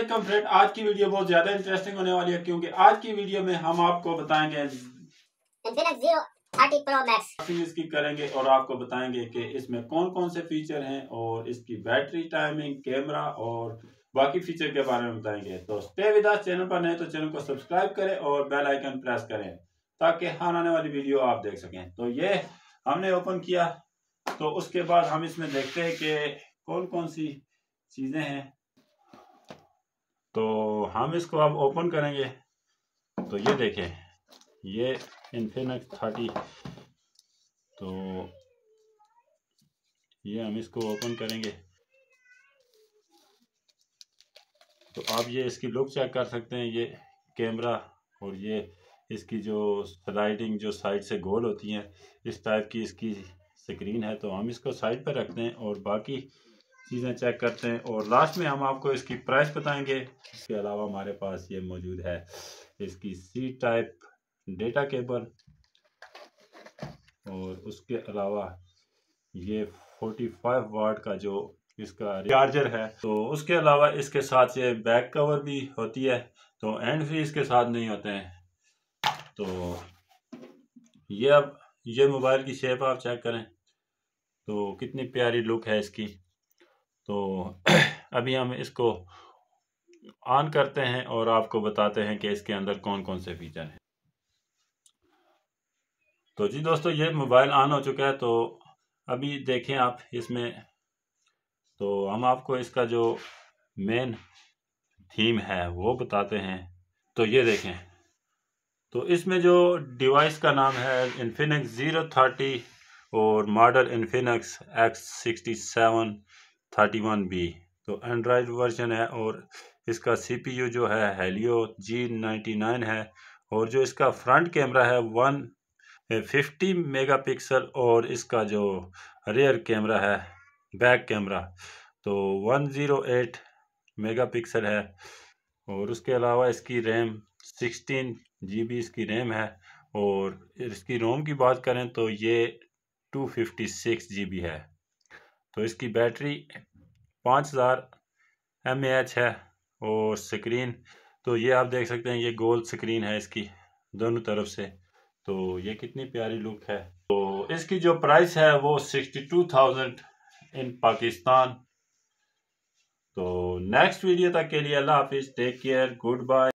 वालेकुम फ्रेंड आज की वीडियो बहुत ज्यादा इंटरेस्टिंग होने वाली है क्योंकि आज की वीडियो में हम आपको बताएंगे इसकी करेंगे और आपको बताएंगे कि इसमें कौन कौन से फीचर हैं और इसकी बैटरी टाइमिंग कैमरा और बाकी फीचर के बारे में बताएंगे तो स्टे विद चैनल पर नए तो चैनल को सब्सक्राइब करें और बेल आइकन प्रेस करें ताकि हर आने वाली वीडियो आप देख सकें तो ये हमने ओपन किया तो उसके बाद हम इसमें देखते हैं कि कौन कौन सी चीज़ें हैं तो हम इसको अब ओपन करेंगे तो ये देखें ये इन्फिनक्स थर्टी तो ये हम इसको ओपन करेंगे तो आप ये इसकी लुक चेक कर सकते हैं ये कैमरा और ये इसकी जो स्लाइडिंग जो साइड से गोल होती है इस टाइप की इसकी स्क्रीन है तो हम इसको साइड पर रखते हैं और बाकी चीज़ें चेक करते हैं और लास्ट में हम आपको इसकी प्राइस बताएंगे इसके अलावा हमारे पास ये मौजूद है इसकी सी टाइप डेटा केबल और उसके अलावा ये 45 वाट का जो इसका चार्जर है तो उसके अलावा इसके साथ ये बैक कवर भी होती है तो एंड फ्री इसके साथ नहीं होते हैं तो ये अब ये मोबाइल की शेप आप चेक करें तो कितनी प्यारी लुक है इसकी तो अभी हम इसको ऑन करते हैं और आपको बताते हैं कि इसके अंदर कौन कौन से फीचर हैं तो जी दोस्तों ये मोबाइल ऑन हो चुका है तो अभी देखें आप इसमें तो हम आपको इसका जो मेन थीम है वो बताते हैं तो ये देखें तो इसमें जो डिवाइस का नाम है इन्फिनक्स ज़ीरो थर्टी और model Infinix X sixty seven thirty one B तो एंड्रॉयड वर्जन है और इसका सीपीयू जो है हेलियो जी नाइन्टी नाइन है और जो इसका फ्रंट कैमरा है वन फिफ्टी पिक्सल और इसका जो रेयर कैमरा है बैक कैमरा तो one zero eight megapixel है और उसके अलावा इसकी रैम सिक्सटीन जी बी इसकी रैम है और इसकी रोम की बात करें तो ये two fifty six G B है तो इसकी बैटरी पाँच हज़ार एम है और स्क्रीन तो ये आप देख सकते हैं ये गोल स्क्रीन है इसकी दोनों तरफ से तो ये कितनी प्यारी लुक है तो इसकी जो प्राइस है वो sixty two thousand in Pakistan तो नेक्स्ट वीडियो तक के लिए अल्लाह हाफिज़ टेक केयर गुड बाय